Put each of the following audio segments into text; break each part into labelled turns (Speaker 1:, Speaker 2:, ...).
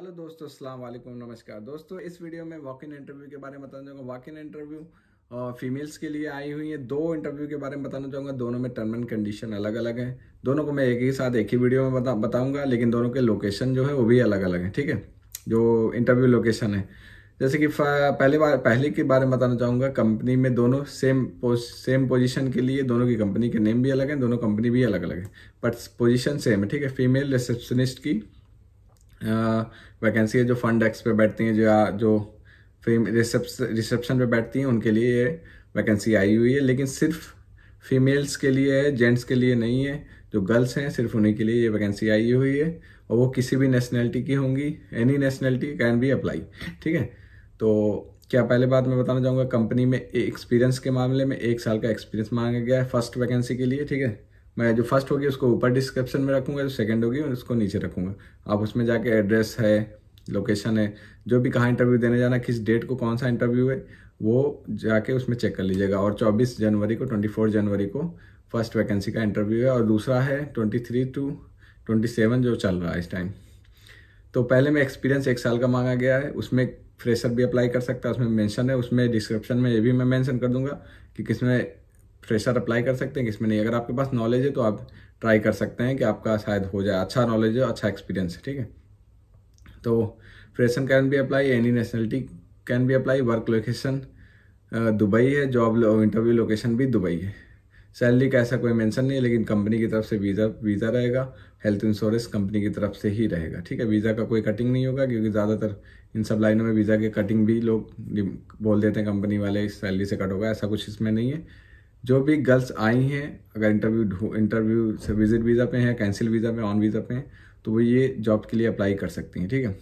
Speaker 1: hello दोस्तों अस्सलाम वालेकुम नमस्कार दोस्तों इस वीडियो में वॉक इन इंटरव्यू के बारे में बताना चाहूँगा वॉक इन इंटरव्यू फीमेल्स के लिए आई हुई है दो इंटरव्यू के बारे में बताना चाहूँगा दोनों में टर्म एंड कंडीशन अलग अलग हैं दोनों को मैं एक ही साथ एक ही वीडियो में बता बताऊँगा लेकिन दोनों के लोकेशन जो है वो भी अलग अलग है ठीक है जो इंटरव्यू लोकेशन है जैसे कि पहले बार पहले के बारे में बताना चाहूँगा कंपनी में दोनों सेम पोज, सेम पोजिशन के लिए दोनों की कंपनी के नेम भी अलग हैं दोनों कंपनी भी अलग अलग है बट पोजिशन सेम है ठीक है फीमेल रिसेप्शनिस्ट की वैकेंसी है जो फंड डेस्क पे बैठती हैं जो जो फेम रिसेप्शन पे बैठती हैं उनके लिए ये वैकेंसी आई हुई है लेकिन सिर्फ फीमेल्स के लिए है जेंट्स के लिए नहीं है जो गर्ल्स हैं सिर्फ उन्हीं के लिए ये वैकेंसी आई हुई है और वो किसी भी नेशनैलिटी की होंगी any nationality can be apply ठीक है तो क्या पहले बात मैं बताना चाहूँगा कंपनी में एक्सपीरियंस के मामले में एक साल का एक्सपीरियंस मांगा गया है फर्स्ट वैकेंसी के लिए ठीक है मैं जो फर्स्ट होगी उसको ऊपर डिस्क्रिप्शन में रखूँगा जो सेकंड होगी उसको नीचे रखूँगा आप उसमें जाके एड्रेस है लोकेशन है जो भी कहाँ इंटरव्यू देने जाना किस डेट को कौन सा इंटरव्यू है वो जाके उसमें चेक कर लीजिएगा और 24 जनवरी को 24 जनवरी को फर्स्ट वैकेंसी का इंटरव्यू है और दूसरा है 23 टू 27 जो चल रहा है इस टाइम तो पहले में एक्सपीरियंस एक साल का मांगा गया है उसमें फ्रेशर भी अप्लाई कर सकता है उसमें मेंशन है उसमें डिस्क्रिप्शन में ये भी मैं मेंशन कर दूंगा कि किसमें फ्रेशर अप्लाई कर सकते हैं इसमें नहीं अगर आपके पास नॉलेज है तो आप ट्राई कर सकते हैं कि आपका शायद हो जाए अच्छा नॉलेज है अच्छा एक्सपीरियंस है ठीक है तो फ्रेशन कैन भी अप्लाई एनी नेशनलिटी कैन भी अप्लाई वर्क लोकेशन दुबई है जॉब इंटरव्यू लोकेशन भी दुबई है सैलरी का ऐसा कोई मेंशन नहीं है लेकिन कंपनी की तरफ से वीज़ा वीज़ा रहेगा हेल्थ इंश्योरेंस कंपनी की तरफ से ही रहेगा ठीक है वीज़ा का कोई कटिंग नहीं होगा क्योंकि ज़्यादातर इन सब लाइनों में वीज़ा के कटिंग भी लोग बोल देते हैं कंपनी वाले सैलरी से कट होगा ऐसा कुछ इसमें नहीं है जो भी गर्ल्स आई हैं अगर इंटरव्यू इंटरव्यू से विजिट वीज़ा पे हैं कैंसिल वीज़ा पे ऑन वीज़ा पे हैं तो वो ये जॉब के लिए अप्लाई कर सकती हैं ठीक है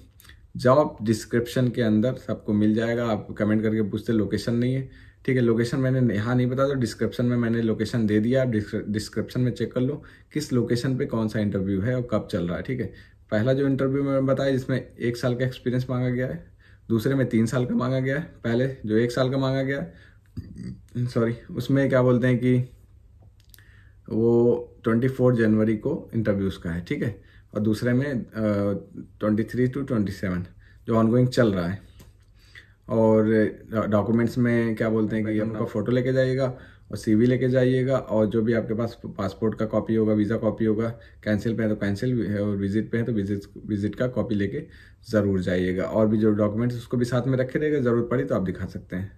Speaker 1: जॉब डिस्क्रिप्शन के अंदर सबको मिल जाएगा आप कमेंट करके पूछते लोकेशन नहीं है ठीक है लोकेशन मैंने यहाँ नहीं बताया तो डिस्क्रिप्शन में मैंने लोकेशन दे दिया आप डिस्क्रिप्शन में चेक कर लो किस लोकेशन पे कौन सा इंटरव्यू है और कब चल रहा है ठीक है पहला जो इंटरव्यू मैंने बताया जिसमें एक साल का एक्सपीरियंस मांगा गया है दूसरे में तीन साल का मांगा गया है पहले जो एक साल का मांगा गया है सॉरी उसमें क्या बोलते हैं कि वो ट्वेंटी जनवरी को इंटरव्यूज़ का है ठीक है और दूसरे में twenty three to twenty seven जो ऑनगोइंग चल रहा है और डॉक्यूमेंट्स में क्या बोलते हैं कि उनका फ़ोटो लेके जाइएगा और सीवी लेके जाइएगा और जो भी आपके पास पासपोर्ट का कॉपी होगा वीज़ा कॉपी होगा कैंसिल पे है तो कैंसिल है और विज़िट पे है तो विज़िट विज़िट का कॉपी लेके ज़रूर जाइएगा और भी जो डॉक्यूमेंट्स उसको भी साथ में रखे रहेगा ज़रूरत पड़ी तो आप दिखा सकते हैं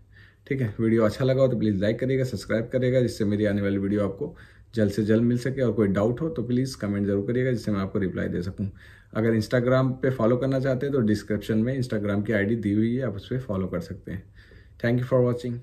Speaker 1: ठीक है वीडियो अच्छा लगा हो तो प्लीज़ लाइक करिएगा सब्सक्राइब करिएगा जिससे मेरी आने वाली वीडियो आपको जल्द से जल्द मिल सके और कोई डाउट हो तो प्लीज़ कमेंट जरूर करिएगा जिससे मैं आपको रिप्लाई दे सकूँ अगर इंस्टाग्राम पे फॉलो करना चाहते हैं तो डिस्क्रिप्शन में इंस्टाग्राम की आईडी दी हुई है आप उस पर फॉलो कर सकते हैं थैंक यू फॉर वॉचिंग